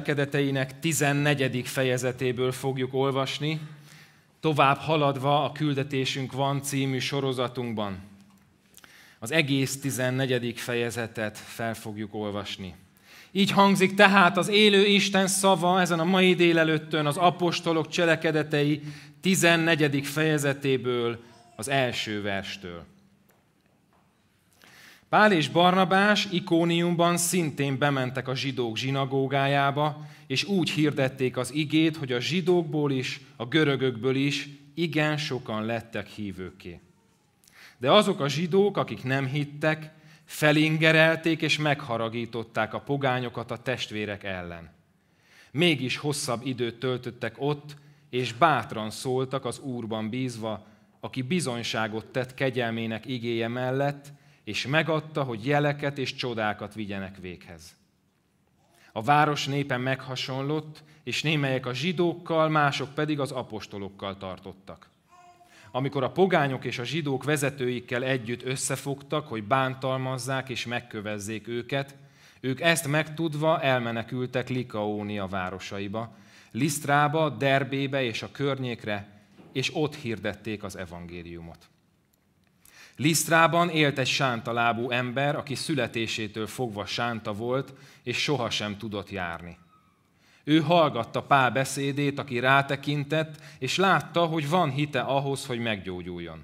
cselekedeteinek 14. fejezetéből fogjuk olvasni, tovább haladva a Küldetésünk van című sorozatunkban. Az egész 14. fejezetet fel fogjuk olvasni. Így hangzik tehát az élő Isten szava ezen a mai délelőttön az apostolok cselekedetei 14. fejezetéből, az első verstől. Pál és Barnabás Ikóniumban szintén bementek a zsidók zsinagógájába, és úgy hirdették az igét, hogy a zsidókból is, a görögökből is igen sokan lettek hívőké. De azok a zsidók, akik nem hittek, felingerelték és megharagították a pogányokat a testvérek ellen. Mégis hosszabb időt töltöttek ott, és bátran szóltak az Úrban bízva, aki bizonyságot tett kegyelmének igéje mellett, és megadta, hogy jeleket és csodákat vigyenek véghez. A város népe meghasonlott, és némelyek a zsidókkal, mások pedig az apostolokkal tartottak. Amikor a pogányok és a zsidók vezetőikkel együtt összefogtak, hogy bántalmazzák és megkövezzék őket, ők ezt megtudva elmenekültek Likaónia városaiba, Lisztrába, Derbébe és a környékre, és ott hirdették az evangéliumot. Lisztrában élt egy sánta lábú ember, aki születésétől fogva sánta volt, és sohasem tudott járni. Ő hallgatta Pál beszédét, aki rátekintett, és látta, hogy van hite ahhoz, hogy meggyógyuljon.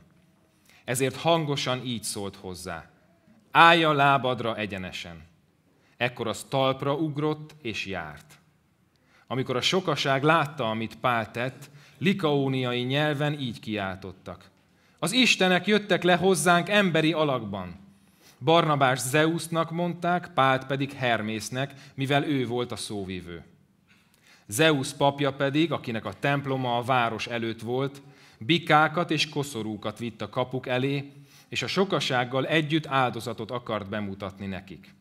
Ezért hangosan így szólt hozzá. Állja lábadra egyenesen. Ekkor az talpra ugrott és járt. Amikor a sokaság látta, amit Pál tett, likaóniai nyelven így kiáltottak. Az Istenek jöttek le hozzánk emberi alakban. Barnabás Zeusnak mondták, Pált pedig Hermésznek, mivel ő volt a szóvívő. Zeus papja pedig, akinek a temploma a város előtt volt, bikákat és koszorúkat vitt a kapuk elé, és a sokasággal együtt áldozatot akart bemutatni nekik.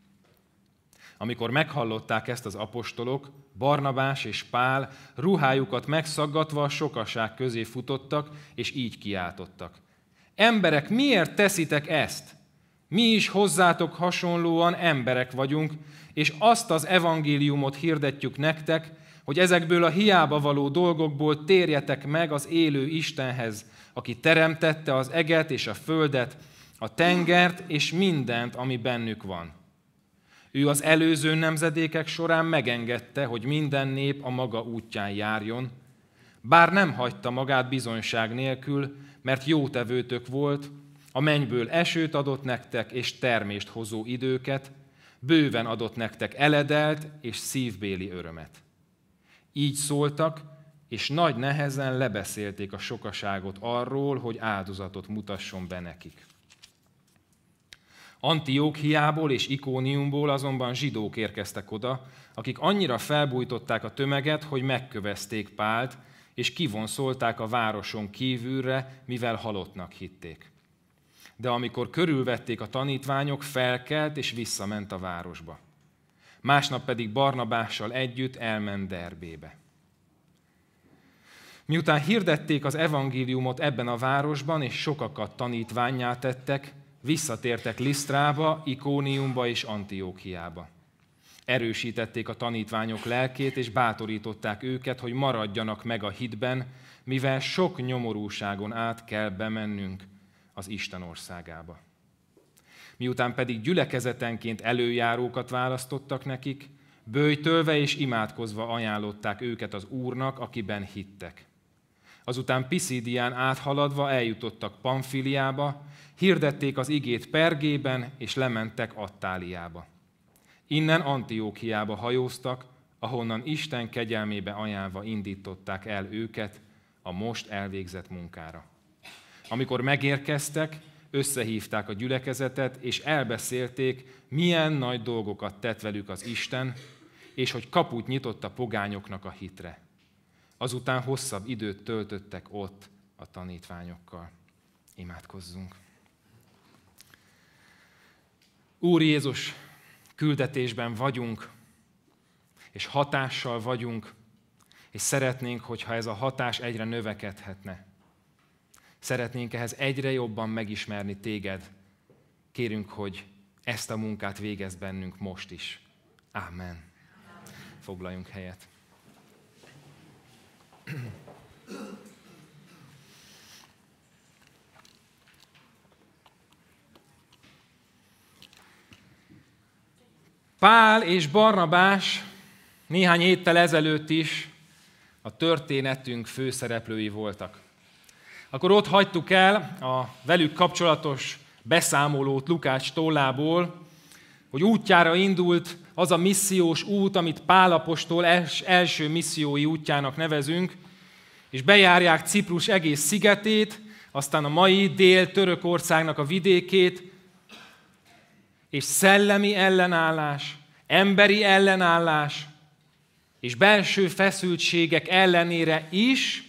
Amikor meghallották ezt az apostolok, Barnabás és Pál ruhájukat megszaggatva a sokaság közé futottak, és így kiáltottak emberek, miért teszitek ezt? Mi is hozzátok hasonlóan emberek vagyunk, és azt az evangéliumot hirdetjük nektek, hogy ezekből a hiába való dolgokból térjetek meg az élő Istenhez, aki teremtette az eget és a földet, a tengert és mindent, ami bennük van. Ő az előző nemzedékek során megengedte, hogy minden nép a maga útján járjon, bár nem hagyta magát bizonyság nélkül, mert jó tevőtök volt, a mennyből esőt adott nektek, és termést hozó időket, bőven adott nektek eledelt és szívbéli örömet. Így szóltak, és nagy nehezen lebeszélték a sokaságot arról, hogy áldozatot mutasson be nekik. Antiókhiából és Ikóniumból azonban zsidók érkeztek oda, akik annyira felbújtották a tömeget, hogy megkövezték Pált, és kivonszolták a városon kívülre, mivel halottnak hitték. De amikor körülvették a tanítványok, felkelt és visszament a városba. Másnap pedig Barnabással együtt elment Derbébe. Miután hirdették az evangéliumot ebben a városban, és sokakat tanítványát tettek, visszatértek Lisztrába, Ikóniumba és Antiókiába erősítették a tanítványok lelkét, és bátorították őket, hogy maradjanak meg a hitben, mivel sok nyomorúságon át kell bemennünk az Isten országába. Miután pedig gyülekezetenként előjárókat választottak nekik, bőjtölve és imádkozva ajánlották őket az Úrnak, akiben hittek. Azután Piszidián áthaladva eljutottak Pamfiliába, hirdették az igét Pergében, és lementek Attáliába. Innen Antiókiába hajóztak, ahonnan Isten kegyelmébe ajánlva indították el őket a most elvégzett munkára. Amikor megérkeztek, összehívták a gyülekezetet, és elbeszélték, milyen nagy dolgokat tett velük az Isten, és hogy kaput nyitott a pogányoknak a hitre. Azután hosszabb időt töltöttek ott a tanítványokkal. Imádkozzunk. Úr Jézus, küldetésben vagyunk, és hatással vagyunk, és szeretnénk, hogyha ez a hatás egyre növekedhetne. Szeretnénk ehhez egyre jobban megismerni téged. Kérünk, hogy ezt a munkát végez bennünk most is. Amen. Foglaljunk helyet. Pál és Barnabás néhány héttel ezelőtt is a történetünk főszereplői voltak. Akkor ott hagytuk el a velük kapcsolatos beszámolót Lukács tollából, hogy útjára indult az a missziós út, amit Pálapostól első missziói útjának nevezünk, és bejárják Ciprus egész szigetét, aztán a mai Dél-Törökországnak a vidékét, és szellemi ellenállás, emberi ellenállás és belső feszültségek ellenére is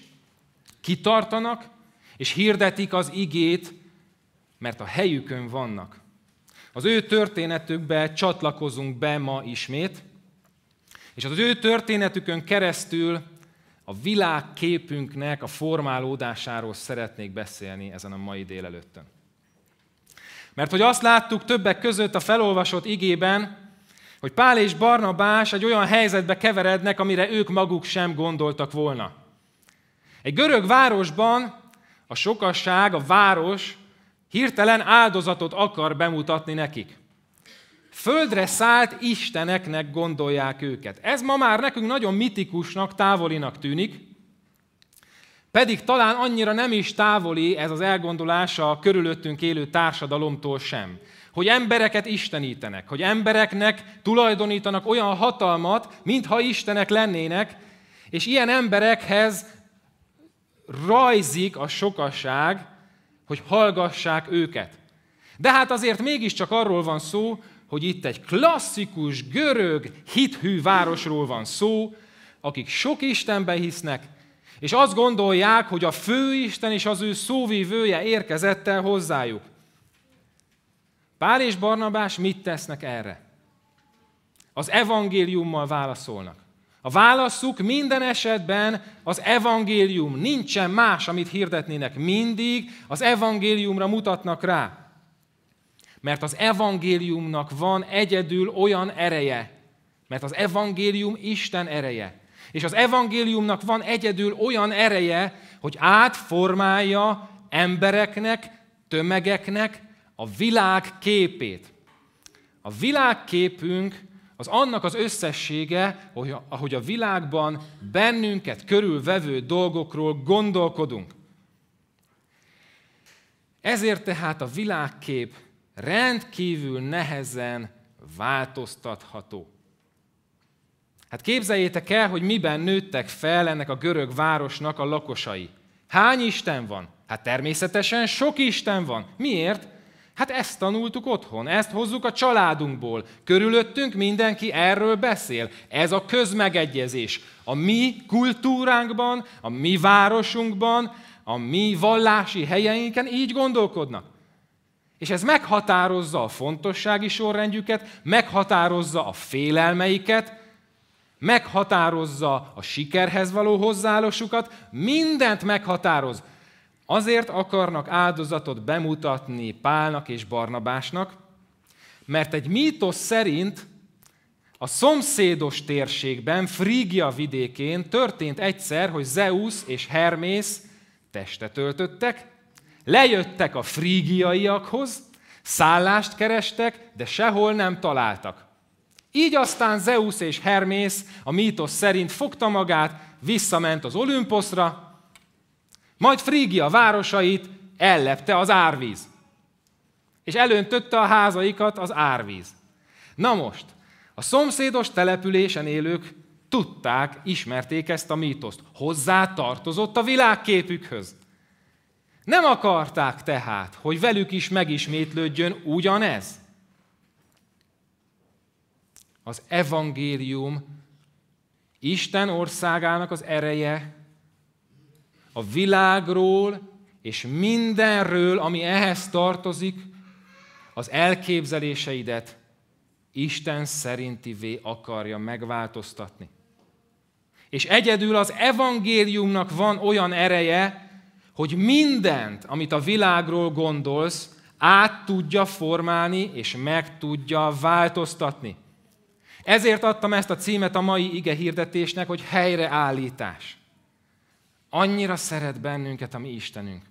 kitartanak és hirdetik az igét, mert a helyükön vannak. Az ő történetükbe csatlakozunk be ma ismét, és az ő történetükön keresztül a világképünknek a formálódásáról szeretnék beszélni ezen a mai délelőttön. Mert hogy azt láttuk többek között a felolvasott igében, hogy Pál és Barnabás egy olyan helyzetbe keverednek, amire ők maguk sem gondoltak volna. Egy görög városban a sokasság, a város hirtelen áldozatot akar bemutatni nekik. Földre szállt isteneknek gondolják őket. Ez ma már nekünk nagyon mitikusnak, távolinak tűnik, pedig talán annyira nem is távoli ez az elgondolás a körülöttünk élő társadalomtól sem. Hogy embereket istenítenek, hogy embereknek tulajdonítanak olyan hatalmat, mintha istenek lennének, és ilyen emberekhez rajzik a sokasság, hogy hallgassák őket. De hát azért mégiscsak arról van szó, hogy itt egy klasszikus, görög, hithű városról van szó, akik sok Istenbe hisznek, és azt gondolják, hogy a főisten és az ő szóvívője érkezett el hozzájuk. Pál és Barnabás mit tesznek erre? Az evangéliummal válaszolnak. A válaszuk minden esetben az evangélium. Nincsen más, amit hirdetnének. Mindig az evangéliumra mutatnak rá. Mert az evangéliumnak van egyedül olyan ereje. Mert az evangélium Isten ereje. És az evangéliumnak van egyedül olyan ereje, hogy átformálja embereknek, tömegeknek a világ képét. A világképünk az annak az összessége, hogy ahogy a világban bennünket körülvevő dolgokról gondolkodunk. Ezért tehát a világkép rendkívül nehezen változtatható. Hát képzeljétek el, hogy miben nőttek fel ennek a görög városnak a lakosai. Hány Isten van? Hát természetesen sok Isten van. Miért? Hát ezt tanultuk otthon, ezt hozzuk a családunkból. Körülöttünk mindenki erről beszél. Ez a közmegegyezés. A mi kultúránkban, a mi városunkban, a mi vallási helyeinken így gondolkodnak. És ez meghatározza a fontossági sorrendjüket, meghatározza a félelmeiket, meghatározza a sikerhez való hozzáállásukat, mindent meghatároz. Azért akarnak áldozatot bemutatni Pálnak és Barnabásnak, mert egy mítosz szerint a szomszédos térségben, Frígia vidékén történt egyszer, hogy Zeus és Hermész testet öltöttek, lejöttek a frígiaiakhoz, szállást kerestek, de sehol nem találtak. Így aztán Zeus és Hermész a mítosz szerint fogta magát, visszament az Olimposzra, majd Frígia városait ellepte az árvíz. És elöntötte a házaikat az árvíz. Na most, a szomszédos településen élők tudták, ismerték ezt a mítoszt. Hozzá tartozott a világképükhöz. Nem akarták tehát, hogy velük is megismétlődjön ugyanez az evangélium, Isten országának az ereje, a világról és mindenről, ami ehhez tartozik, az elképzeléseidet Isten szerintivé akarja megváltoztatni. És egyedül az evangéliumnak van olyan ereje, hogy mindent, amit a világról gondolsz, át tudja formálni és meg tudja változtatni. Ezért adtam ezt a címet a mai ige hirdetésnek, hogy helyreállítás. Annyira szeret bennünket a mi Istenünk,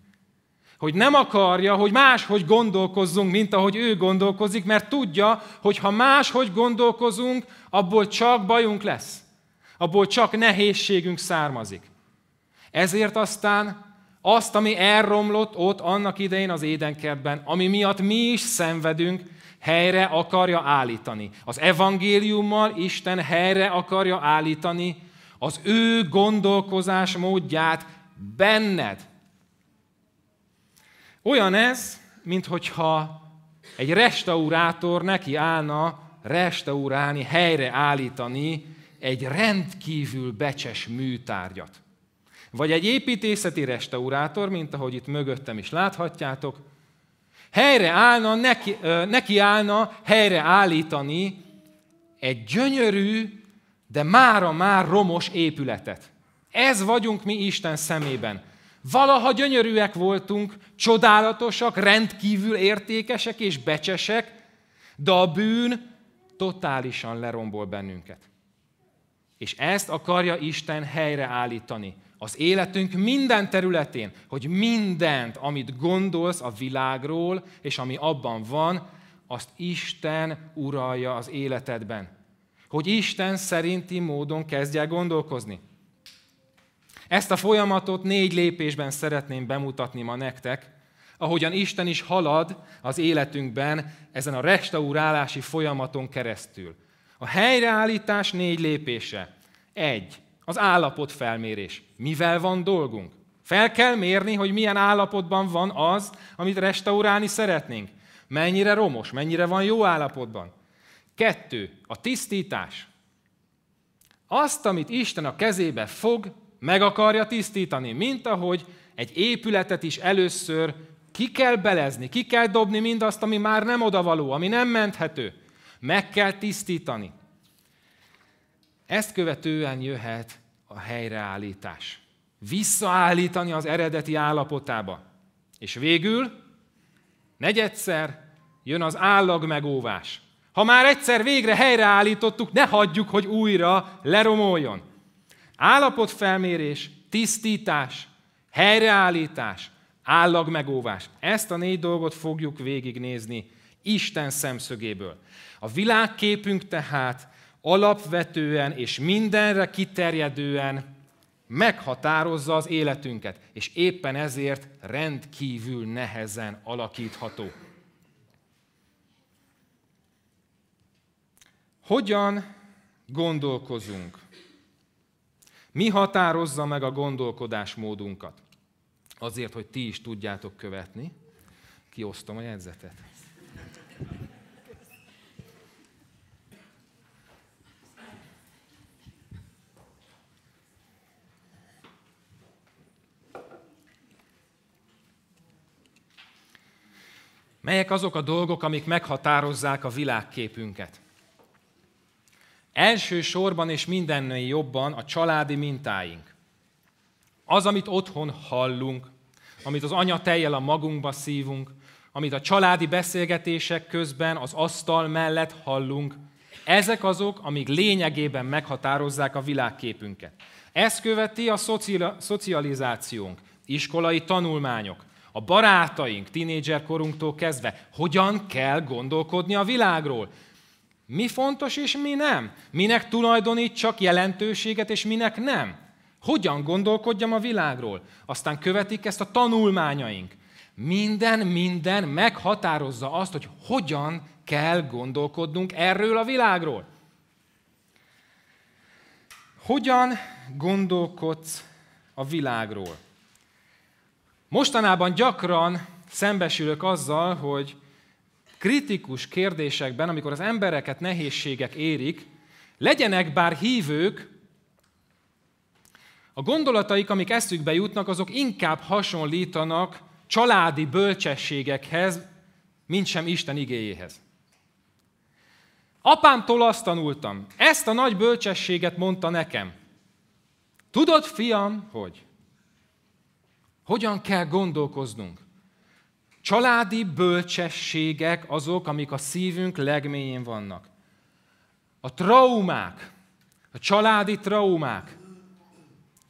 hogy nem akarja, hogy máshogy gondolkozzunk, mint ahogy ő gondolkozik, mert tudja, hogy ha máshogy gondolkozunk, abból csak bajunk lesz, abból csak nehézségünk származik. Ezért aztán azt, ami elromlott ott annak idején az édenkertben, ami miatt mi is szenvedünk, helyre akarja állítani. Az evangéliummal Isten helyre akarja állítani az ő gondolkozás módját benned. Olyan ez, minthogyha egy restaurátor neki állna restaurálni, állítani egy rendkívül becses műtárgyat. Vagy egy építészeti restaurátor, mint ahogy itt mögöttem is láthatjátok, állna, neki, neki állna állítani egy gyönyörű, de mára már romos épületet. Ez vagyunk mi Isten szemében. Valaha gyönyörűek voltunk, csodálatosak, rendkívül értékesek és becsesek, de a bűn totálisan lerombol bennünket. És ezt akarja Isten helyreállítani az életünk minden területén, hogy mindent, amit gondolsz a világról, és ami abban van, azt Isten uralja az életedben. Hogy Isten szerinti módon kezdj el gondolkozni. Ezt a folyamatot négy lépésben szeretném bemutatni ma nektek, ahogyan Isten is halad az életünkben ezen a restaurálási folyamaton keresztül. A helyreállítás négy lépése. Egy, az állapotfelmérés. Mivel van dolgunk? Fel kell mérni, hogy milyen állapotban van az, amit restaurálni szeretnénk. Mennyire romos, mennyire van jó állapotban. Kettő, a tisztítás. Azt, amit Isten a kezébe fog, meg akarja tisztítani, mint ahogy egy épületet is először ki kell belezni, ki kell dobni mindazt, ami már nem odavaló, ami nem menthető. Meg kell tisztítani. Ezt követően jöhet a helyreállítás. Visszaállítani az eredeti állapotába. És végül, negyedszer jön az állag megóvás. Ha már egyszer végre helyreállítottuk, ne hagyjuk, hogy újra leromoljon. Állapotfelmérés, tisztítás, helyreállítás, állagmegóvás. Ezt a négy dolgot fogjuk végignézni Isten szemszögéből. A világképünk tehát alapvetően és mindenre kiterjedően meghatározza az életünket, és éppen ezért rendkívül nehezen alakítható. Hogyan gondolkozunk? Mi határozza meg a gondolkodásmódunkat? Azért, hogy ti is tudjátok követni, kiosztom a jegyzetet. Melyek azok a dolgok, amik meghatározzák a világképünket? Első sorban és mindennél jobban a családi mintáink. Az, amit otthon hallunk, amit az anya tejjel a magunkba szívunk, amit a családi beszélgetések közben az asztal mellett hallunk, ezek azok, amik lényegében meghatározzák a világképünket. Ezt követi a szocializációnk, iskolai tanulmányok, a barátaink, tinédzser korunktól kezdve, hogyan kell gondolkodni a világról. Mi fontos és mi nem? Minek tulajdonít csak jelentőséget és minek nem? Hogyan gondolkodjam a világról? Aztán követik ezt a tanulmányaink. Minden, minden meghatározza azt, hogy hogyan kell gondolkodnunk erről a világról. Hogyan gondolkodsz a világról? Mostanában gyakran szembesülök azzal, hogy kritikus kérdésekben, amikor az embereket nehézségek érik, legyenek bár hívők, a gondolataik, amik eszükbe jutnak, azok inkább hasonlítanak családi bölcsességekhez, mint sem Isten igéjéhez. Apámtól azt tanultam, ezt a nagy bölcsességet mondta nekem. Tudod, fiam, hogy? Hogyan kell gondolkoznunk? Családi bölcsességek azok, amik a szívünk legmélyén vannak. A traumák, a családi traumák.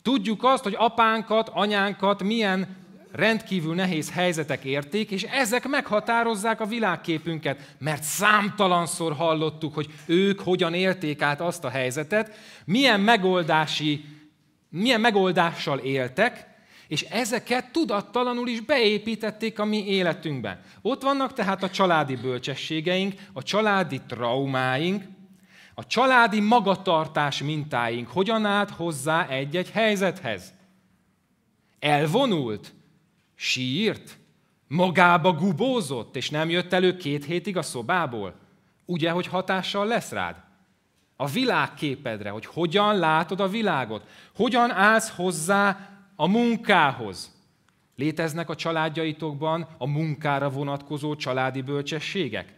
Tudjuk azt, hogy apánkat, anyánkat milyen rendkívül nehéz helyzetek érték, és ezek meghatározzák a világképünket, mert számtalanszor hallottuk, hogy ők hogyan élték át azt a helyzetet, milyen megoldási, milyen megoldással éltek, és ezeket tudattalanul is beépítették a mi életünkbe. Ott vannak tehát a családi bölcsességeink, a családi traumáink, a családi magatartás mintáink hogyan állt hozzá egy-egy helyzethez. Elvonult, sírt, magába gubózott, és nem jött elő két hétig a szobából. Ugye, hogy hatással lesz rád? A világképedre, hogy hogyan látod a világot, hogyan állsz hozzá a munkához. Léteznek a családjaitokban a munkára vonatkozó családi bölcsességek?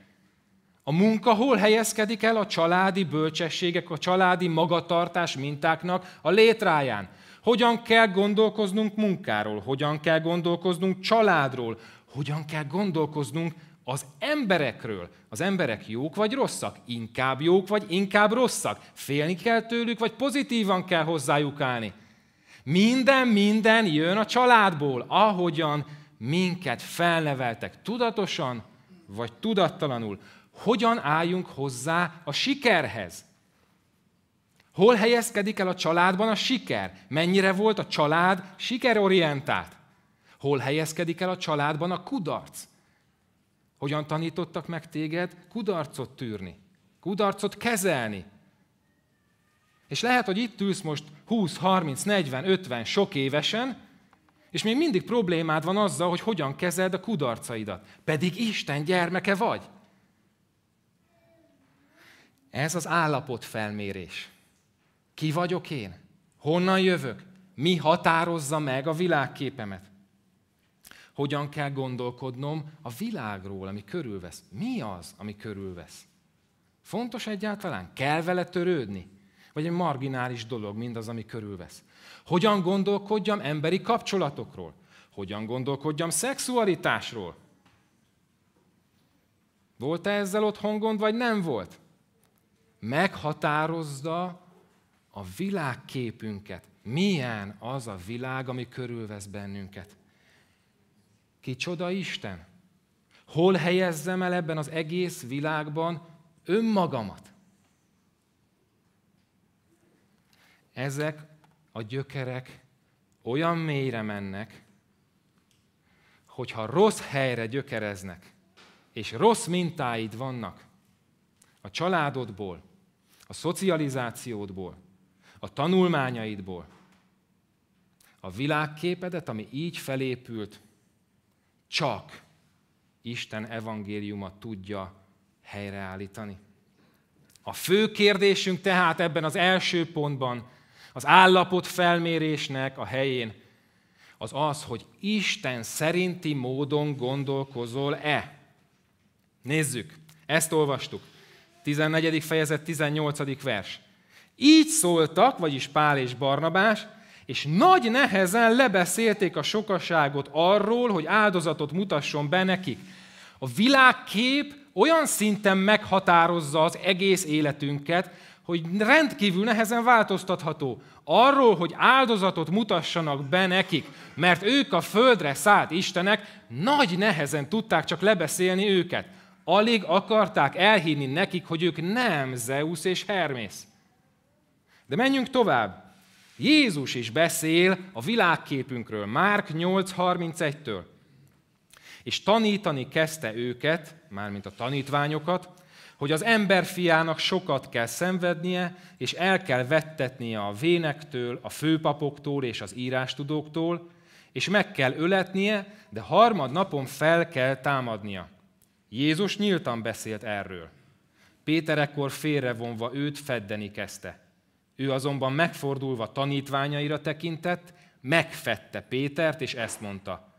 A munka hol helyezkedik el a családi bölcsességek, a családi magatartás mintáknak a létráján? Hogyan kell gondolkoznunk munkáról? Hogyan kell gondolkoznunk családról? Hogyan kell gondolkoznunk az emberekről. Az emberek jók vagy rosszak? Inkább jók vagy inkább rosszak? Félni kell tőlük, vagy pozitívan kell hozzájuk állni? Minden, minden jön a családból, ahogyan minket felneveltek tudatosan vagy tudattalanul. Hogyan álljunk hozzá a sikerhez? Hol helyezkedik el a családban a siker? Mennyire volt a család sikerorientált? Hol helyezkedik el a családban a kudarc? Hogyan tanítottak meg téged kudarcot tűrni, kudarcot kezelni? És lehet, hogy itt ülsz most 20, 30, 40, 50, sok évesen, és még mindig problémád van azzal, hogy hogyan kezeld a kudarcaidat. Pedig Isten gyermeke vagy. Ez az állapotfelmérés. Ki vagyok én? Honnan jövök? Mi határozza meg a világképemet? Hogyan kell gondolkodnom a világról, ami körülvesz? Mi az, ami körülvesz? Fontos egyáltalán? Kell vele törődni? Vagy egy marginális dolog mindaz, ami körülvesz. Hogyan gondolkodjam emberi kapcsolatokról? Hogyan gondolkodjam szexualitásról? Volt-e ezzel otthon gond, vagy nem volt? Meghatározza a világképünket. Milyen az a világ, ami körülvesz bennünket? Kicsoda Isten? Hol helyezzem el ebben az egész világban önmagamat? ezek a gyökerek olyan mélyre mennek, hogyha rossz helyre gyökereznek, és rossz mintáid vannak a családodból, a szocializációdból, a tanulmányaidból, a világképedet, ami így felépült, csak Isten evangéliuma tudja helyreállítani. A fő kérdésünk tehát ebben az első pontban az állapot felmérésnek a helyén az az, hogy Isten szerinti módon gondolkozol-e. Nézzük, ezt olvastuk. 14. fejezet, 18. vers. Így szóltak, vagyis Pál és Barnabás, és nagy nehezen lebeszélték a sokaságot arról, hogy áldozatot mutasson be nekik. A világkép olyan szinten meghatározza az egész életünket, hogy rendkívül nehezen változtatható. Arról, hogy áldozatot mutassanak be nekik, mert ők a földre szállt Istenek, nagy nehezen tudták csak lebeszélni őket. Alig akarták elhinni nekik, hogy ők nem Zeus és Hermész. De menjünk tovább. Jézus is beszél a világképünkről, Márk 8.31-től. És tanítani kezdte őket, mármint a tanítványokat, hogy az emberfiának sokat kell szenvednie, és el kell vettetnie a vénektől, a főpapoktól és az írástudóktól, és meg kell öletnie, de harmad napon fel kell támadnia. Jézus nyíltan beszélt erről. Péter ekkor félrevonva őt feddeni kezdte. Ő azonban megfordulva tanítványaira tekintett, megfette Pétert, és ezt mondta.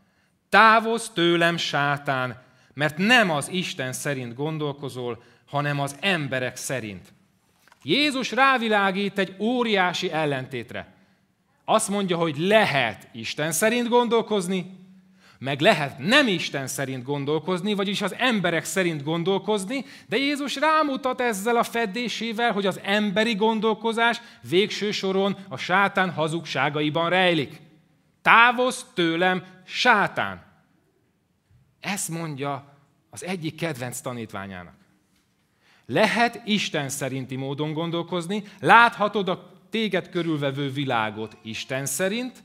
Távozz tőlem, sátán, mert nem az Isten szerint gondolkozol, hanem az emberek szerint. Jézus rávilágít egy óriási ellentétre. Azt mondja, hogy lehet Isten szerint gondolkozni, meg lehet nem Isten szerint gondolkozni, vagyis az emberek szerint gondolkozni, de Jézus rámutat ezzel a fedésével, hogy az emberi gondolkozás végső soron a sátán hazugságaiban rejlik. Távozz tőlem, sátán! Ezt mondja az egyik kedvenc tanítványának. Lehet Isten szerinti módon gondolkozni, láthatod a téged körülvevő világot Isten szerint,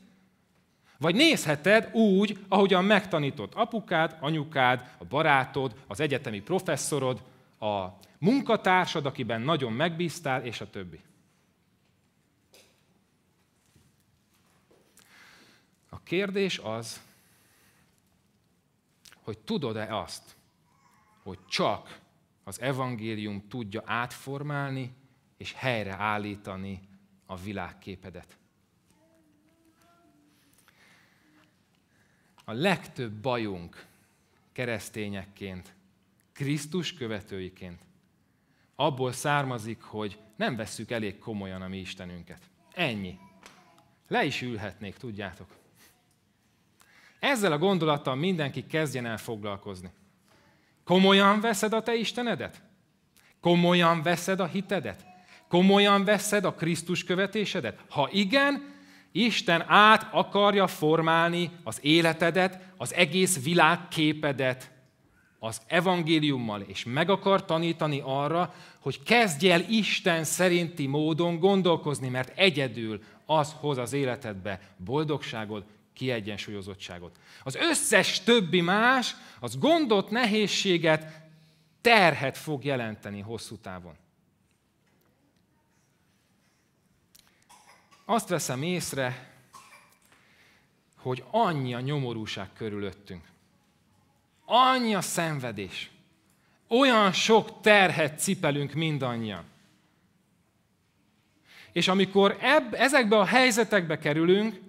vagy nézheted úgy, ahogyan megtanított apukád, anyukád, a barátod, az egyetemi professzorod, a munkatársad, akiben nagyon megbíztál, és a többi. A kérdés az, hogy tudod-e azt, hogy csak az evangélium tudja átformálni és helyreállítani a világképedet. A legtöbb bajunk keresztényekként, Krisztus követőiként abból származik, hogy nem vesszük elég komolyan a mi Istenünket. Ennyi. Le is ülhetnék, tudjátok. Ezzel a gondolattal mindenki kezdjen el foglalkozni. Komolyan veszed a te Istenedet? Komolyan veszed a hitedet? Komolyan veszed a Krisztus követésedet? Ha igen, Isten át akarja formálni az életedet, az egész világképedet az evangéliummal, és meg akar tanítani arra, hogy kezdj el Isten szerinti módon gondolkozni, mert egyedül az hoz az életedbe boldogságot, kiegyensúlyozottságot. Az összes többi más, az gondot, nehézséget, terhet fog jelenteni hosszú távon. Azt veszem észre, hogy annyi a nyomorúság körülöttünk. Annyi a szenvedés. Olyan sok terhet cipelünk mindannyian. És amikor ebb, ezekbe a helyzetekbe kerülünk,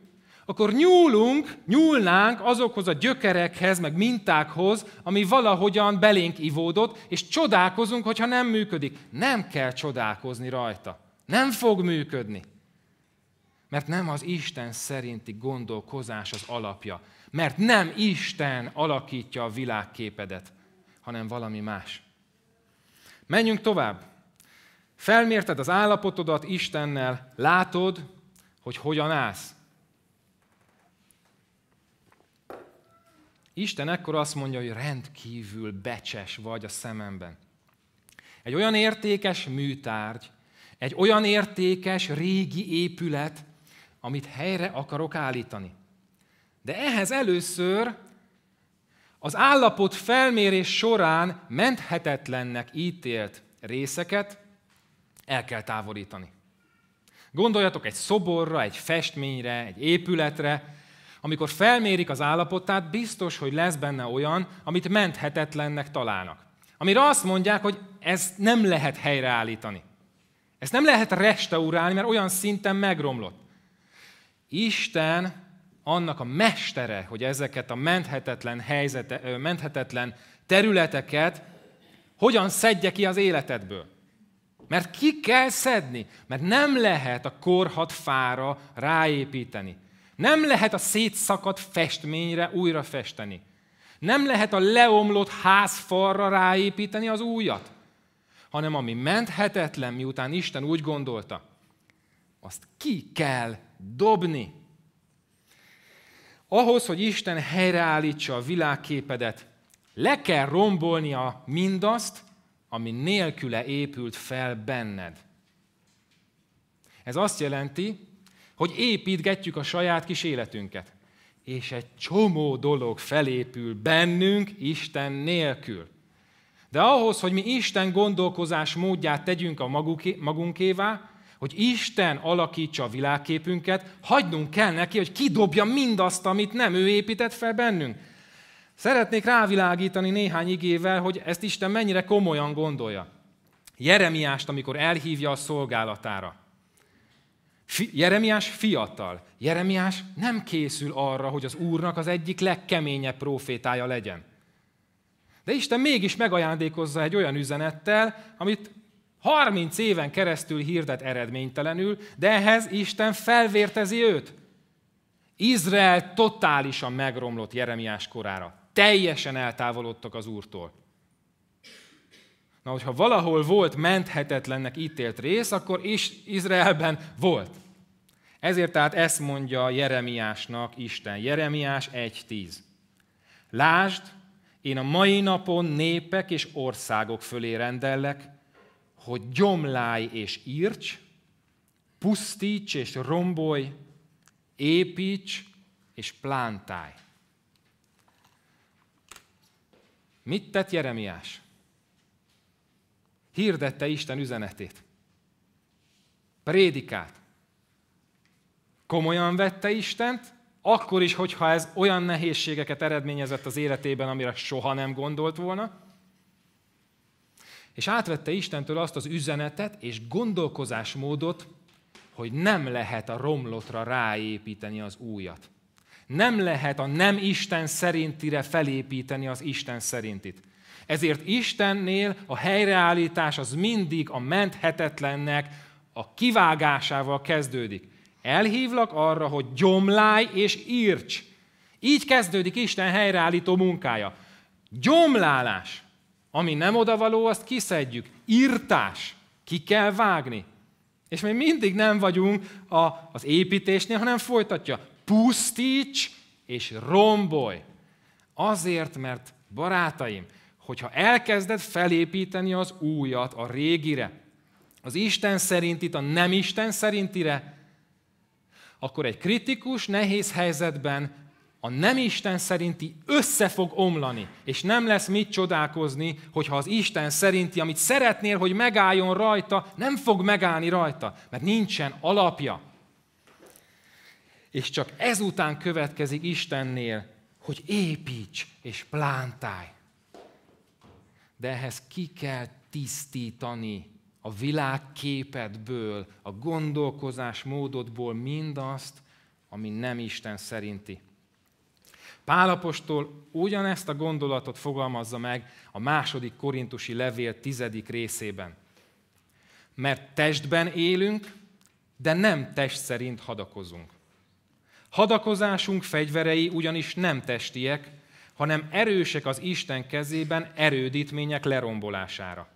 akkor nyúlunk, nyúlnánk azokhoz a gyökerekhez, meg mintákhoz, ami valahogyan belénk ivódott, és csodálkozunk, hogyha nem működik. Nem kell csodálkozni rajta. Nem fog működni. Mert nem az Isten szerinti gondolkozás az alapja. Mert nem Isten alakítja a világképedet, hanem valami más. Menjünk tovább. Felmérted az állapotodat Istennel, látod, hogy hogyan állsz. Isten ekkor azt mondja, hogy rendkívül becses vagy a szememben. Egy olyan értékes műtárgy, egy olyan értékes régi épület, amit helyre akarok állítani. De ehhez először az állapot felmérés során menthetetlennek ítélt részeket el kell távolítani. Gondoljatok egy szoborra, egy festményre, egy épületre, amikor felmérik az állapotát, biztos, hogy lesz benne olyan, amit menthetetlennek találnak. Amire azt mondják, hogy ezt nem lehet helyreállítani. Ezt nem lehet restaurálni, mert olyan szinten megromlott. Isten annak a mestere, hogy ezeket a menthetetlen, helyzete, menthetetlen területeket hogyan szedje ki az életedből. Mert ki kell szedni, mert nem lehet a korhat fára ráépíteni. Nem lehet a szétszakadt festményre újra festeni. Nem lehet a leomlott házfalra ráépíteni az újat, hanem ami menthetetlen, miután Isten úgy gondolta, azt ki kell dobni. Ahhoz, hogy Isten helyreállítsa a világképedet, le kell rombolnia mindazt, ami nélküle épült fel benned. Ez azt jelenti, hogy építgetjük a saját kis életünket. És egy csomó dolog felépül bennünk Isten nélkül. De ahhoz, hogy mi Isten gondolkozás módját tegyünk a magunkévá, hogy Isten alakítsa a világképünket, hagynunk kell neki, hogy kidobja mindazt, amit nem ő épített fel bennünk. Szeretnék rávilágítani néhány igével, hogy ezt Isten mennyire komolyan gondolja. Jeremiást, amikor elhívja a szolgálatára. Jeremiás fiatal. Jeremiás nem készül arra, hogy az Úrnak az egyik legkeményebb profétája legyen. De Isten mégis megajándékozza egy olyan üzenettel, amit 30 éven keresztül hirdet eredménytelenül, de ehhez Isten felvértezi őt. Izrael totálisan megromlott Jeremiás korára. Teljesen eltávolodtak az Úrtól. Na, hogyha valahol volt menthetetlennek ítélt rész, akkor is Izraelben volt. Ezért tehát ezt mondja Jeremiásnak Isten. Jeremiás 1.10. Lásd, én a mai napon népek és országok fölé rendellek, hogy gyomláj és írts, pusztíts és rombolj, építs és plántálj. Mit tett Jeremiás? Hirdette Isten üzenetét. Prédikált komolyan vette Istent, akkor is, hogyha ez olyan nehézségeket eredményezett az életében, amire soha nem gondolt volna, és átvette Istentől azt az üzenetet és gondolkozásmódot, hogy nem lehet a romlotra ráépíteni az újat. Nem lehet a nem Isten szerintire felépíteni az Isten szerintit. Ezért Istennél a helyreállítás az mindig a menthetetlennek a kivágásával kezdődik. Elhívlak arra, hogy gyomlálj és írts. Így kezdődik Isten helyreállító munkája. Gyomlálás. Ami nem odavaló, azt kiszedjük. Írtás. Ki kell vágni. És még mindig nem vagyunk a, az építésnél, hanem folytatja. Pusztíts és rombolj. Azért, mert barátaim, hogyha elkezded felépíteni az újat a régire, az Isten szerint itt a nem Isten szerintire, akkor egy kritikus, nehéz helyzetben a nem Isten szerinti össze fog omlani, és nem lesz mit csodálkozni, hogyha az Isten szerinti, amit szeretnél, hogy megálljon rajta, nem fog megállni rajta, mert nincsen alapja. És csak ezután következik Istennél, hogy építs és plántálj. De ehhez ki kell tisztítani a világképedből, a gondolkozás módodból mindazt, ami nem Isten szerinti. Pálapostól ugyanezt a gondolatot fogalmazza meg a második korintusi levél tizedik részében. Mert testben élünk, de nem test szerint hadakozunk. Hadakozásunk fegyverei ugyanis nem testiek, hanem erősek az Isten kezében erődítmények lerombolására.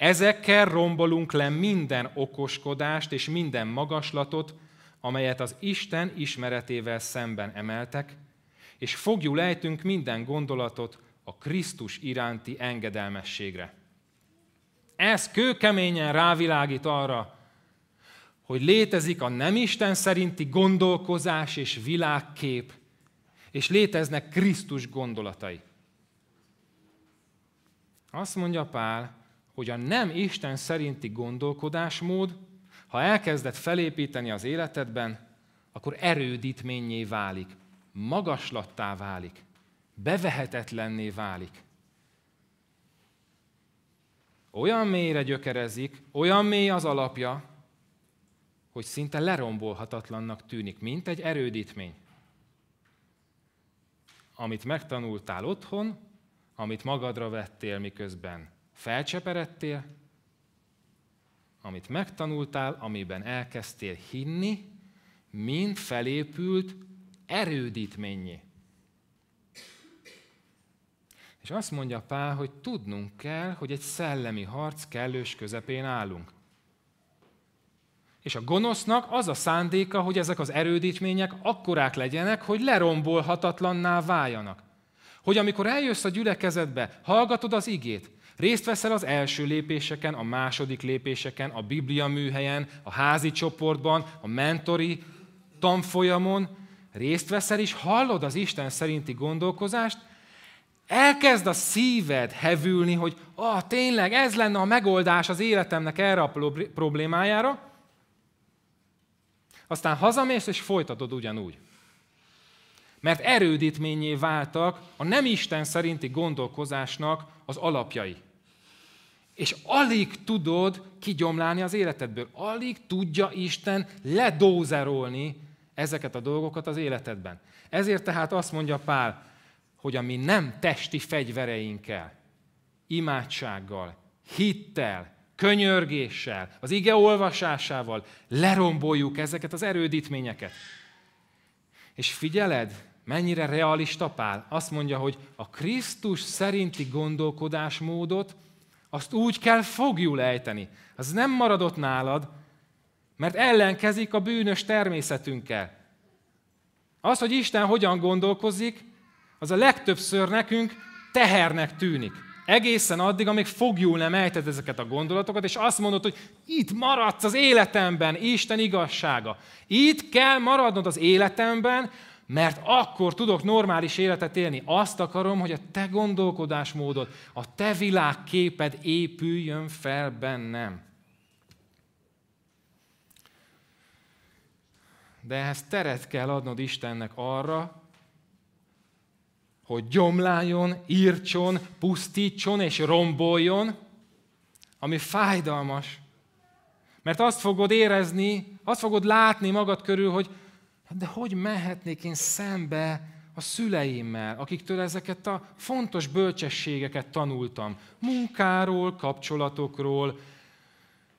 Ezekkel rombolunk le minden okoskodást és minden magaslatot, amelyet az Isten ismeretével szemben emeltek, és fogjuk lejtünk minden gondolatot a Krisztus iránti engedelmességre. Ez kőkeményen rávilágít arra, hogy létezik a nem Isten szerinti gondolkozás és világkép, és léteznek Krisztus gondolatai. Azt mondja Pál, hogy a nem Isten szerinti gondolkodásmód, ha elkezded felépíteni az életedben, akkor erődítményé válik, magaslattá válik, bevehetetlenné válik. Olyan mélyre gyökerezik, olyan mély az alapja, hogy szinte lerombolhatatlannak tűnik, mint egy erődítmény. Amit megtanultál otthon, amit magadra vettél, miközben felcseperedtél, amit megtanultál, amiben elkezdtél hinni, mind felépült erődítményi. És azt mondja Pál, hogy tudnunk kell, hogy egy szellemi harc kellős közepén állunk. És a gonosznak az a szándéka, hogy ezek az erődítmények akkorák legyenek, hogy lerombolhatatlanná váljanak. Hogy amikor eljössz a gyülekezetbe, hallgatod az igét, Részt veszel az első lépéseken, a második lépéseken, a Biblia műhelyen, a házi csoportban, a mentori tanfolyamon. Részt veszel is hallod az Isten szerinti gondolkozást, elkezd a szíved hevülni, hogy ah, tényleg ez lenne a megoldás az életemnek erre a problémájára, aztán hazamész és folytatod ugyanúgy. Mert erődítményé váltak a nem Isten szerinti gondolkozásnak az alapjai és alig tudod kigyomlálni az életedből. Alig tudja Isten ledózerolni ezeket a dolgokat az életedben. Ezért tehát azt mondja Pál, hogy a mi nem testi fegyvereinkkel, imádsággal, hittel, könyörgéssel, az ige olvasásával leromboljuk ezeket az erődítményeket. És figyeled, mennyire realista Pál. Azt mondja, hogy a Krisztus szerinti gondolkodásmódot azt úgy kell fogjul ejteni. Az nem maradott nálad, mert ellenkezik a bűnös természetünkkel. Az, hogy Isten hogyan gondolkozik, az a legtöbbször nekünk tehernek tűnik. Egészen addig, amíg fogjul nem ejted ezeket a gondolatokat, és azt mondod, hogy itt maradsz az életemben, Isten igazsága. Itt kell maradnod az életemben, mert akkor tudok normális életet élni. Azt akarom, hogy a te gondolkodásmódod, a te világképed épüljön fel bennem. De ehhez teret kell adnod Istennek arra, hogy gyomláljon, írtson, pusztítson és romboljon, ami fájdalmas. Mert azt fogod érezni, azt fogod látni magad körül, hogy Hát de hogy mehetnék én szembe a szüleimmel, akiktől ezeket a fontos bölcsességeket tanultam? Munkáról, kapcsolatokról,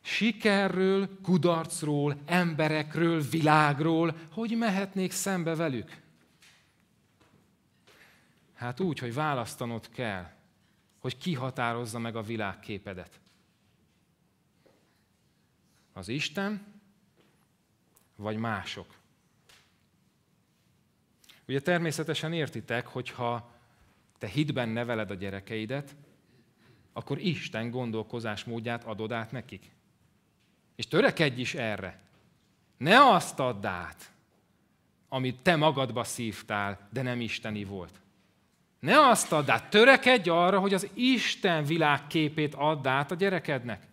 sikerről, kudarcról, emberekről, világról, hogy mehetnék szembe velük? Hát úgy, hogy választanod kell, hogy ki határozza meg a világképedet. Az Isten, vagy mások. Ugye természetesen értitek, hogyha te hitben neveled a gyerekeidet, akkor Isten gondolkozásmódját adod át nekik. És törekedj is erre. Ne azt add át, amit te magadba szívtál, de nem isteni volt. Ne azt add át, törekedj arra, hogy az Isten világképét add át a gyerekednek.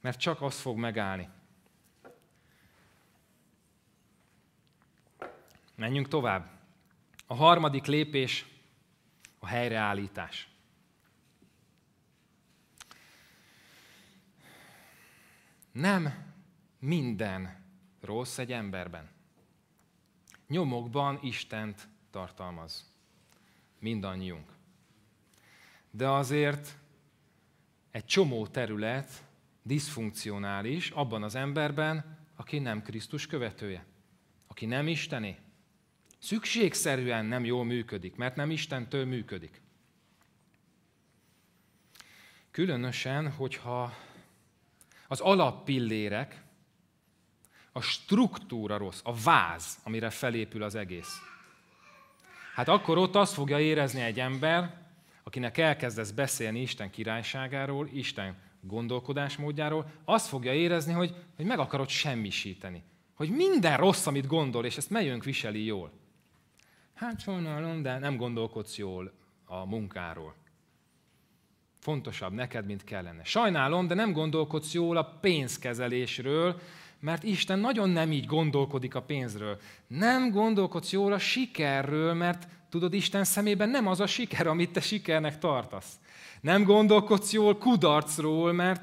Mert csak az fog megállni. Menjünk tovább. A harmadik lépés a helyreállítás. Nem minden rossz egy emberben. Nyomokban Istent tartalmaz. Mindannyiunk. De azért egy csomó terület diszfunkcionális abban az emberben, aki nem Krisztus követője, aki nem Istené szükségszerűen nem jól működik, mert nem Istentől működik. Különösen, hogyha az alappillérek, a struktúra rossz, a váz, amire felépül az egész. Hát akkor ott azt fogja érezni egy ember, akinek elkezdesz beszélni Isten királyságáról, Isten gondolkodásmódjáról, azt fogja érezni, hogy, hogy meg akarod semmisíteni. Hogy minden rossz, amit gondol, és ezt melyünk viseli jól. Hát sajnálom, de nem gondolkodsz jól a munkáról. Fontosabb neked, mint kellene. Sajnálom, de nem gondolkodsz jól a pénzkezelésről, mert Isten nagyon nem így gondolkodik a pénzről. Nem gondolkodsz jól a sikerről, mert tudod, Isten szemében nem az a siker, amit te sikernek tartasz. Nem gondolkodsz jól kudarcról, mert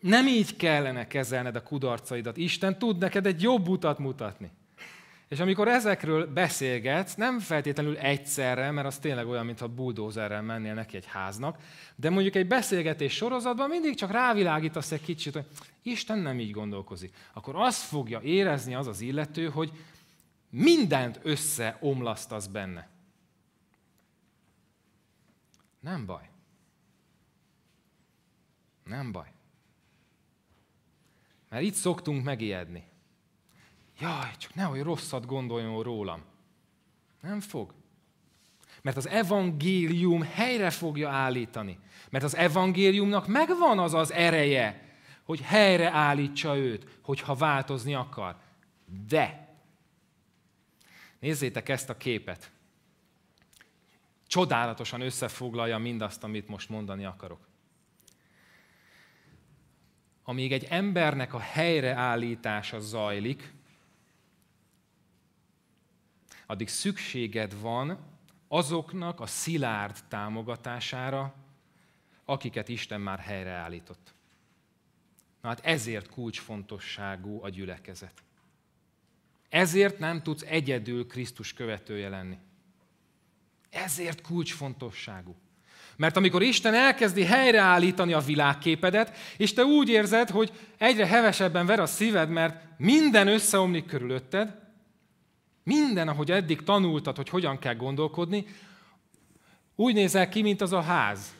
nem így kellene kezelned a kudarcaidat. Isten tud neked egy jobb utat mutatni. És amikor ezekről beszélgetsz, nem feltétlenül egyszerre, mert az tényleg olyan, mintha buldózerrel mennél neki egy háznak, de mondjuk egy beszélgetés sorozatban mindig csak rávilágítasz egy kicsit, hogy Isten nem így gondolkozik. Akkor azt fogja érezni az az illető, hogy mindent összeomlasztasz benne. Nem baj. Nem baj. Mert itt szoktunk megijedni jaj, csak nehogy rosszat gondoljon rólam. Nem fog. Mert az evangélium helyre fogja állítani. Mert az evangéliumnak megvan az az ereje, hogy helyre állítsa őt, hogyha változni akar. De, nézzétek ezt a képet. Csodálatosan összefoglalja mindazt, amit most mondani akarok. Amíg egy embernek a helyreállítása zajlik, addig szükséged van azoknak a szilárd támogatására, akiket Isten már helyreállított. Na hát ezért kulcsfontosságú a gyülekezet. Ezért nem tudsz egyedül Krisztus követője lenni. Ezért kulcsfontosságú. Mert amikor Isten elkezdi helyreállítani a világképedet, és te úgy érzed, hogy egyre hevesebben ver a szíved, mert minden összeomlik körülötted, minden, ahogy eddig tanultad, hogy hogyan kell gondolkodni, úgy nézel ki, mint az a ház.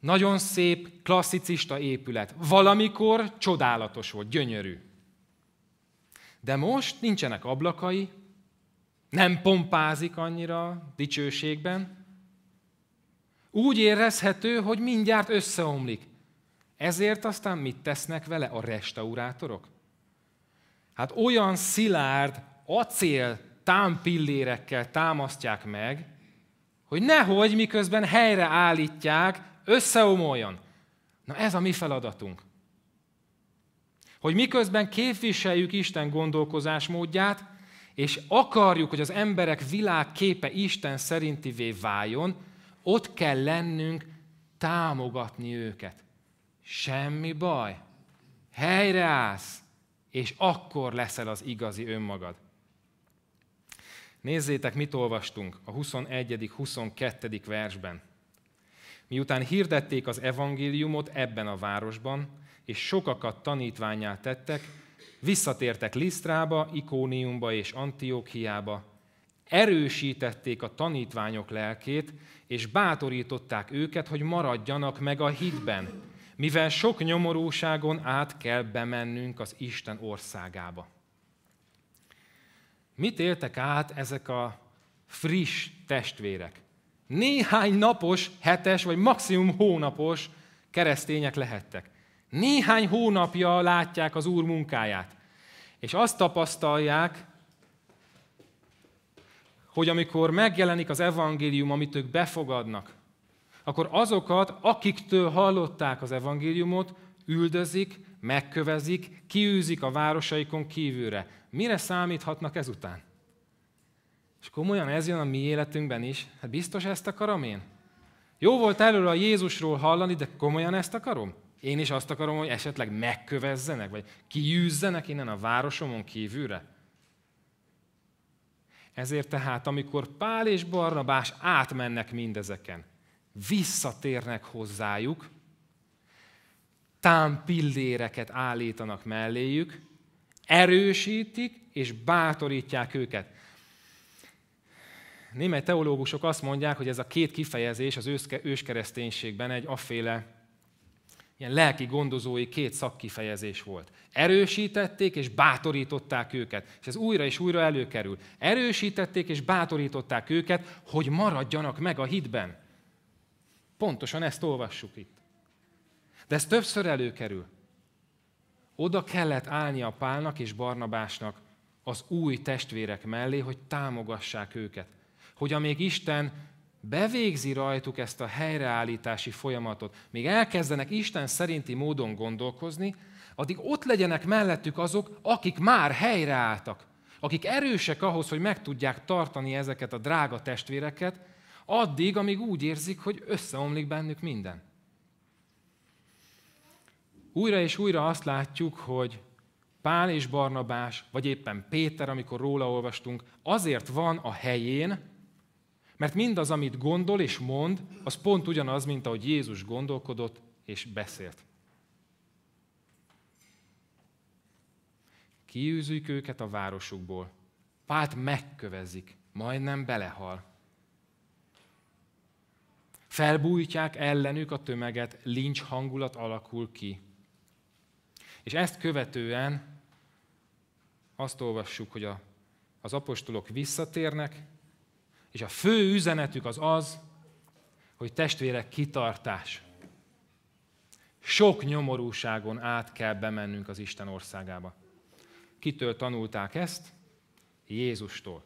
Nagyon szép, klasszicista épület. Valamikor csodálatos volt, gyönyörű. De most nincsenek ablakai, nem pompázik annyira dicsőségben. Úgy érezhető, hogy mindjárt összeomlik. Ezért aztán mit tesznek vele a restaurátorok? Hát olyan szilárd acél támpillérekkel támasztják meg, hogy nehogy miközben helyreállítják, összeomoljon. Na ez a mi feladatunk. Hogy miközben képviseljük Isten gondolkozásmódját, és akarjuk, hogy az emberek világképe Isten szerintivé váljon, ott kell lennünk támogatni őket. Semmi baj. Helyreállsz, és akkor leszel az igazi önmagad. Nézzétek, mit olvastunk a 21.-22. versben. Miután hirdették az evangéliumot ebben a városban, és sokakat tanítványát tettek, visszatértek Lisztrába, Ikóniumba és Antiókiába, erősítették a tanítványok lelkét, és bátorították őket, hogy maradjanak meg a hitben, mivel sok nyomorúságon át kell bemennünk az Isten országába. Mit éltek át ezek a friss testvérek? Néhány napos, hetes vagy maximum hónapos keresztények lehettek. Néhány hónapja látják az Úr munkáját. És azt tapasztalják, hogy amikor megjelenik az evangélium, amit ők befogadnak, akkor azokat, akiktől hallották az evangéliumot, üldözik, megkövezik, kiűzik a városaikon kívülre. Mire számíthatnak ezután? És komolyan ez jön a mi életünkben is. Hát biztos ezt akarom én? Jó volt előre a Jézusról hallani, de komolyan ezt akarom? Én is azt akarom, hogy esetleg megkövezzenek, vagy kiűzzenek innen a városomon kívülre? Ezért tehát, amikor Pál és Barnabás átmennek mindezeken, visszatérnek hozzájuk, tám pilléreket állítanak melléjük, erősítik és bátorítják őket. Némely teológusok azt mondják, hogy ez a két kifejezés az őskereszténységben egy afféle ilyen lelki gondozói két szakkifejezés volt. Erősítették és bátorították őket. És ez újra és újra előkerül. Erősítették és bátorították őket, hogy maradjanak meg a hitben. Pontosan ezt olvassuk itt. De ez többször előkerül. Oda kellett állni a Pálnak és Barnabásnak az új testvérek mellé, hogy támogassák őket. Hogy amíg Isten bevégzi rajtuk ezt a helyreállítási folyamatot, még elkezdenek Isten szerinti módon gondolkozni, addig ott legyenek mellettük azok, akik már helyreálltak, akik erősek ahhoz, hogy meg tudják tartani ezeket a drága testvéreket, addig, amíg úgy érzik, hogy összeomlik bennük minden. Újra és újra azt látjuk, hogy Pál és Barnabás, vagy éppen Péter, amikor róla olvastunk, azért van a helyén, mert mindaz, amit gondol és mond, az pont ugyanaz, mint ahogy Jézus gondolkodott és beszélt. Kiűzük őket a városukból. Pált megkövezik, majdnem belehal. Felbújtják ellenük a tömeget, lincs hangulat alakul ki. És ezt követően azt olvassuk, hogy a, az apostolok visszatérnek, és a fő üzenetük az az, hogy testvérek kitartás. Sok nyomorúságon át kell bemennünk az Isten országába. Kitől tanulták ezt? Jézustól.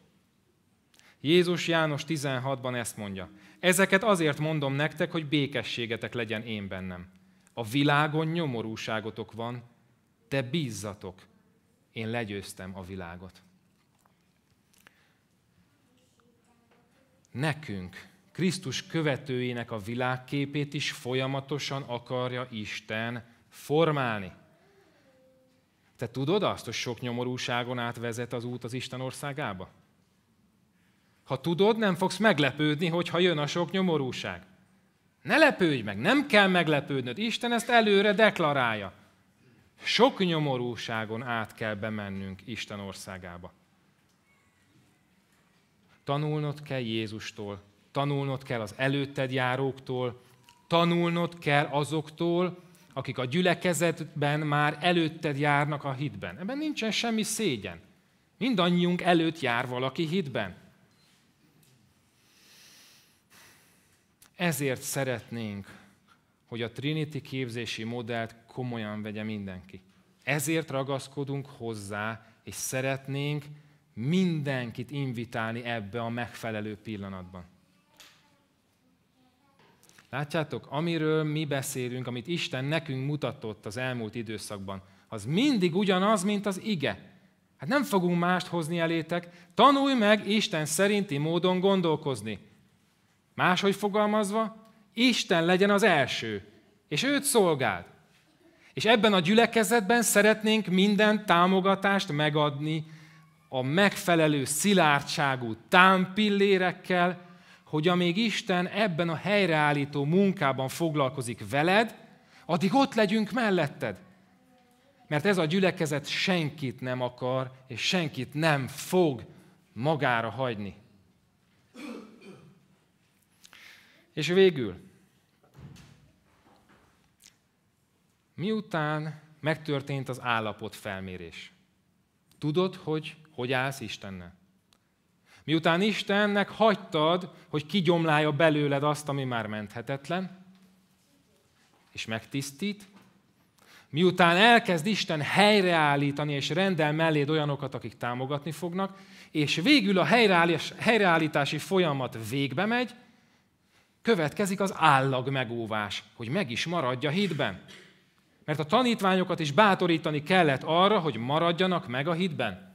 Jézus János 16-ban ezt mondja. Ezeket azért mondom nektek, hogy békességetek legyen én bennem. A világon nyomorúságotok van, te bízzatok, én legyőztem a világot. Nekünk, Krisztus követőinek a világképét is folyamatosan akarja Isten formálni. Te tudod azt, hogy sok nyomorúságon át vezet az út az Isten országába? Ha tudod, nem fogsz meglepődni, hogyha jön a sok nyomorúság. Ne lepődj meg, nem kell meglepődnöd. Isten ezt előre deklarálja. Sok nyomorúságon át kell bemennünk Isten országába. Tanulnod kell Jézustól, tanulnod kell az előtted járóktól, tanulnod kell azoktól, akik a gyülekezetben már előtted járnak a hitben. Ebben nincsen semmi szégyen. Mindannyiunk előtt jár valaki hitben. Ezért szeretnénk hogy a Trinity képzési modellt komolyan vegye mindenki. Ezért ragaszkodunk hozzá, és szeretnénk mindenkit invitálni ebbe a megfelelő pillanatban. Látjátok, amiről mi beszélünk, amit Isten nekünk mutatott az elmúlt időszakban, az mindig ugyanaz, mint az ige. Hát nem fogunk mást hozni elétek. Tanulj meg Isten szerinti módon gondolkozni. Máshogy fogalmazva, Isten legyen az első, és őt szolgáld. És ebben a gyülekezetben szeretnénk minden támogatást megadni a megfelelő szilárdságú támpillérekkel, hogy amíg Isten ebben a helyreállító munkában foglalkozik veled, addig ott legyünk melletted. Mert ez a gyülekezet senkit nem akar, és senkit nem fog magára hagyni. És végül, miután megtörtént az állapot felmérés. Tudod, hogy hogy állsz Istennel. Miután Istennek hagytad, hogy kigyomlálja belőled azt, ami már menthetetlen, és megtisztít, miután elkezd Isten helyreállítani és rendel melléd olyanokat, akik támogatni fognak, és végül a helyreállítási folyamat végbe megy, következik az állag megóvás, hogy meg is maradja hídben. Mert a tanítványokat is bátorítani kellett arra, hogy maradjanak meg a hitben.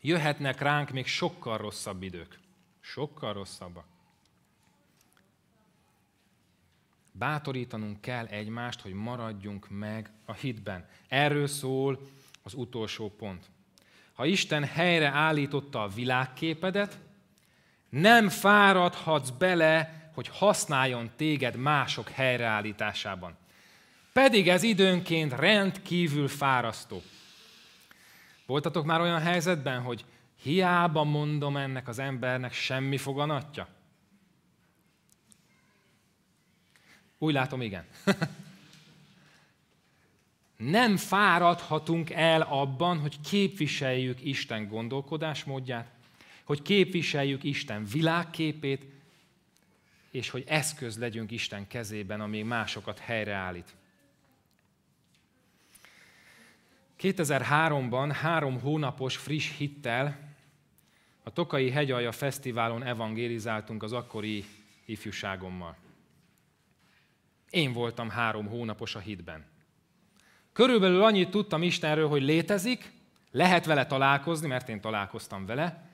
Jöhetnek ránk még sokkal rosszabb idők. Sokkal rosszabbak. Bátorítanunk kell egymást, hogy maradjunk meg a hitben. Erről szól az utolsó pont. Ha Isten helyre állította a világképedet, nem fáradhatsz bele hogy használjon téged mások helyreállításában. Pedig ez időnként rendkívül fárasztó. Voltatok már olyan helyzetben, hogy hiába mondom ennek az embernek, semmi foganatja? Úgy látom, igen. Nem fáradhatunk el abban, hogy képviseljük Isten gondolkodásmódját, hogy képviseljük Isten világképét, és hogy eszköz legyünk Isten kezében, ami másokat helyreállít. 2003-ban három hónapos friss hittel a Tokai Hegyalja Fesztiválon evangélizáltunk az akkori ifjúságommal. Én voltam három hónapos a hitben. Körülbelül annyit tudtam Istenről, hogy létezik, lehet vele találkozni, mert én találkoztam vele,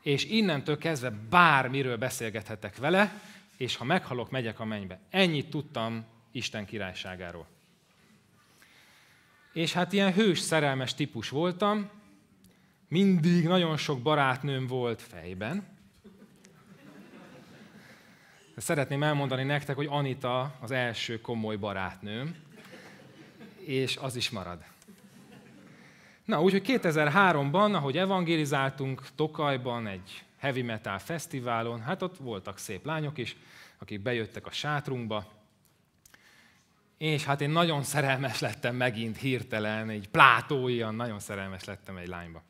és innentől kezdve bármiről beszélgethetek vele, és ha meghalok, megyek a mennybe. Ennyit tudtam Isten királyságáról. És hát ilyen hős, szerelmes típus voltam, mindig nagyon sok barátnőm volt fejben. Szeretném elmondani nektek, hogy Anita az első komoly barátnőm, és az is marad. Na, úgyhogy 2003-ban, ahogy evangelizáltunk Tokajban egy heavy metal fesztiválon, hát ott voltak szép lányok is, akik bejöttek a sátrunkba, és hát én nagyon szerelmes lettem megint hirtelen, egy plátóian nagyon szerelmes lettem egy lányba.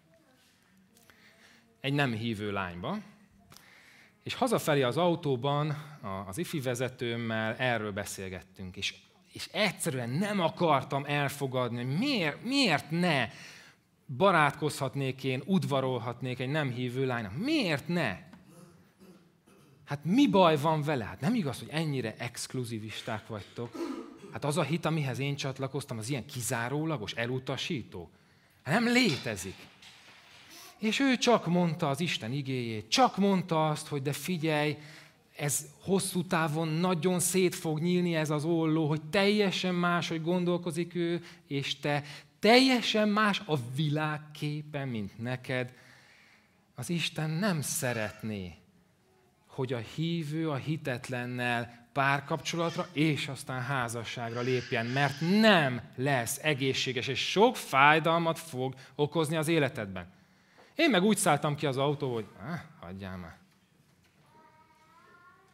Egy nem hívő lányba. És hazafelé az autóban az ifi vezetőmmel erről beszélgettünk, és, és egyszerűen nem akartam elfogadni, hogy miért, miért ne? barátkozhatnék én, udvarolhatnék egy nem hívő lánynak. Miért ne? Hát mi baj van vele? Hát nem igaz, hogy ennyire exkluzivisták vagytok. Hát az a hit, amihez én csatlakoztam, az ilyen kizárólagos, elutasító. Hát nem létezik. És ő csak mondta az Isten igéjét, csak mondta azt, hogy de figyelj, ez hosszú távon nagyon szét fog nyílni ez az olló, hogy teljesen máshogy gondolkozik ő, és te teljesen más a világképe, mint neked, az Isten nem szeretné, hogy a hívő a hitetlennel párkapcsolatra és aztán házasságra lépjen, mert nem lesz egészséges, és sok fájdalmat fog okozni az életedben. Én meg úgy szálltam ki az autó, hogy ah, hagyjál már.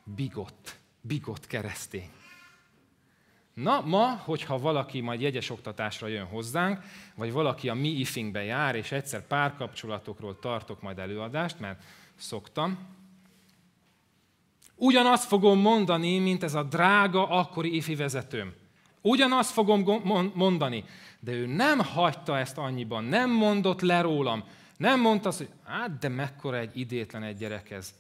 Bigott, bigott keresztény. Na, ma, hogyha valaki majd jegyes oktatásra jön hozzánk, vagy valaki a mi ifingbe jár, és egyszer párkapcsolatokról tartok majd előadást, mert szoktam, ugyanazt fogom mondani, mint ez a drága akkori ifi vezetőm. Ugyanazt fogom mondani, de ő nem hagyta ezt annyiban, nem mondott le rólam, nem mondta azt, hogy hát de mekkora egy idétlen egy gyerek ez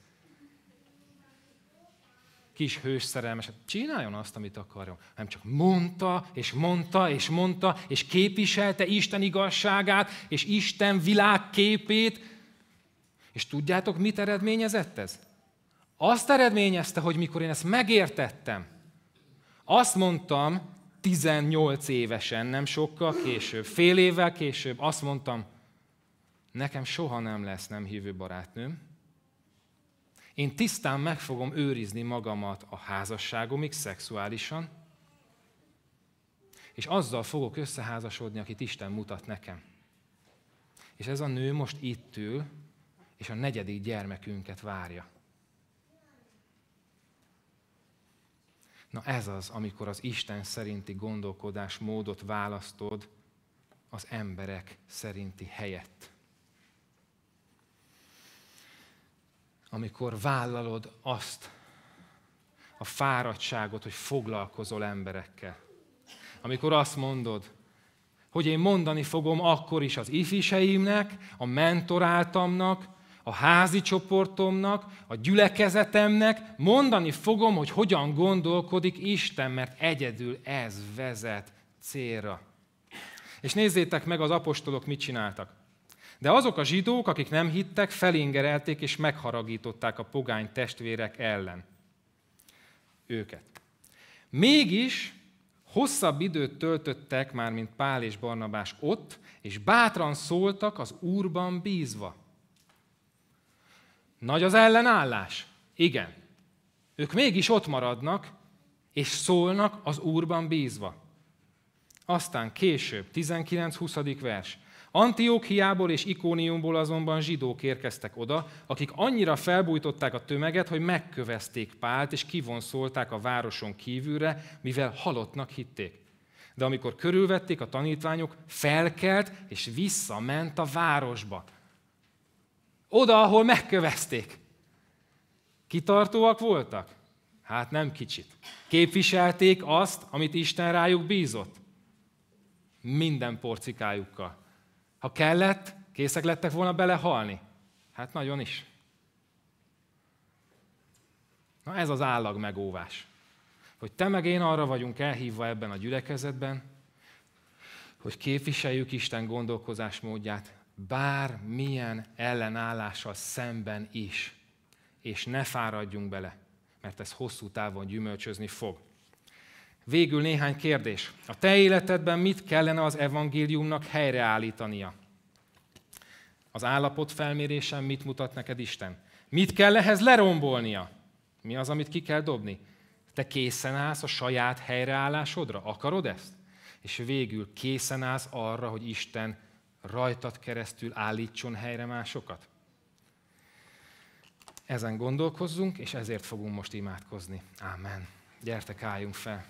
kis hős szerelmes. Hát csináljon azt, amit akarjon. Nem csak mondta, és mondta, és mondta, és képviselte Isten igazságát, és Isten világképét. És tudjátok, mit eredményezett ez? Azt eredményezte, hogy mikor én ezt megértettem, azt mondtam 18 évesen, nem sokkal később, fél évvel később, azt mondtam, nekem soha nem lesz nem hívő barátnőm, én tisztán meg fogom őrizni magamat a házasságomig szexuálisan, és azzal fogok összeházasodni, akit Isten mutat nekem. És ez a nő most itt ül, és a negyedik gyermekünket várja. Na ez az, amikor az Isten szerinti gondolkodás módot választod az emberek szerinti helyett. amikor vállalod azt a fáradtságot, hogy foglalkozol emberekkel. Amikor azt mondod, hogy én mondani fogom akkor is az ifiseimnek, a mentoráltamnak, a házi csoportomnak, a gyülekezetemnek, mondani fogom, hogy hogyan gondolkodik Isten, mert egyedül ez vezet célra. És nézzétek meg, az apostolok mit csináltak. De azok a zsidók, akik nem hittek, felingerelték és megharagították a pogány testvérek ellen őket. Mégis hosszabb időt töltöttek már, mint Pál és Barnabás ott, és bátran szóltak az Úrban bízva. Nagy az ellenállás? Igen. Ők mégis ott maradnak, és szólnak az Úrban bízva. Aztán később, 19-20. vers. Antiókiából és Ikóniumból azonban zsidók érkeztek oda, akik annyira felbújtották a tömeget, hogy megkövezték Pált, és kivonszolták a városon kívülre, mivel halottnak hitték. De amikor körülvették a tanítványok, felkelt és visszament a városba. Oda, ahol megkövezték. Kitartóak voltak? Hát nem kicsit. Képviselték azt, amit Isten rájuk bízott. Minden porcikájukkal. Ha kellett, készek lettek volna belehalni? Hát nagyon is. Na ez az állag megóvás. Hogy te meg én arra vagyunk elhívva ebben a gyülekezetben, hogy képviseljük Isten gondolkozásmódját bármilyen ellenállással szemben is. És ne fáradjunk bele, mert ez hosszú távon gyümölcsözni fog. Végül néhány kérdés. A te életedben mit kellene az evangéliumnak helyreállítania? Az állapot felmérésen mit mutat neked Isten? Mit kell ehhez lerombolnia? Mi az, amit ki kell dobni? Te készen állsz a saját helyreállásodra? Akarod ezt? És végül készen állsz arra, hogy Isten rajtad keresztül állítson helyre másokat? Ezen gondolkozzunk, és ezért fogunk most imádkozni. Ámen. Gyertek, álljunk fel!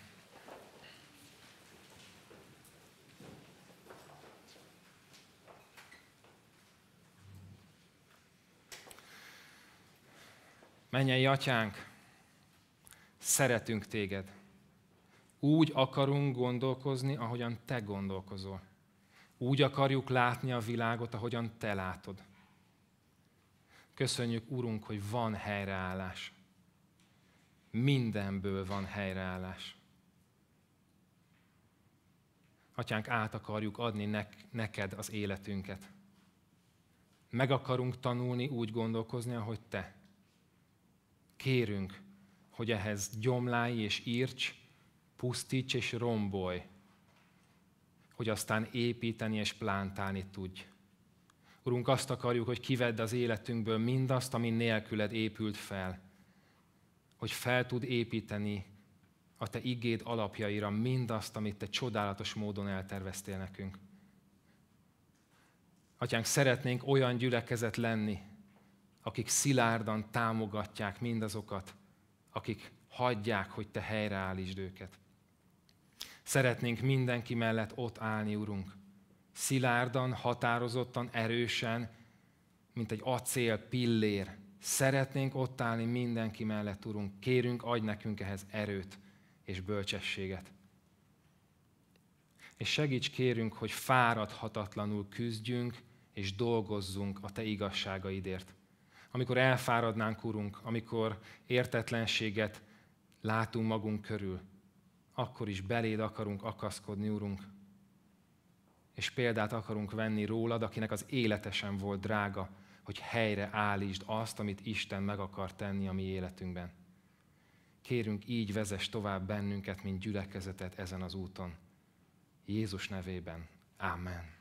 Menjen, atyánk, szeretünk téged. Úgy akarunk gondolkozni, ahogyan te gondolkozol. Úgy akarjuk látni a világot, ahogyan te látod. Köszönjük, Urunk, hogy van helyreállás. Mindenből van helyreállás. Atyánk, át akarjuk adni nek- neked az életünket. Meg akarunk tanulni úgy gondolkozni, ahogy te. Kérünk, hogy ehhez gyomlálj és írts, pusztíts és rombolj, hogy aztán építeni és plántálni tudj. Urunk, azt akarjuk, hogy kivedd az életünkből mindazt, ami nélküled épült fel, hogy fel tud építeni a Te igéd alapjaira mindazt, amit Te csodálatos módon elterveztél nekünk. Atyánk, szeretnénk olyan gyülekezet lenni, akik szilárdan támogatják mindazokat, akik hagyják, hogy te helyreállítsd őket. Szeretnénk mindenki mellett ott állni, Urunk. Szilárdan, határozottan, erősen, mint egy acél pillér. Szeretnénk ott állni mindenki mellett, Urunk. Kérünk, adj nekünk ehhez erőt és bölcsességet. És segíts, kérünk, hogy fáradhatatlanul küzdjünk és dolgozzunk a Te igazságaidért amikor elfáradnánk, Urunk, amikor értetlenséget látunk magunk körül, akkor is beléd akarunk akaszkodni, Urunk, és példát akarunk venni rólad, akinek az életesen volt drága, hogy helyre állítsd azt, amit Isten meg akar tenni a mi életünkben. Kérünk, így vezess tovább bennünket, mint gyülekezetet ezen az úton. Jézus nevében. Amen.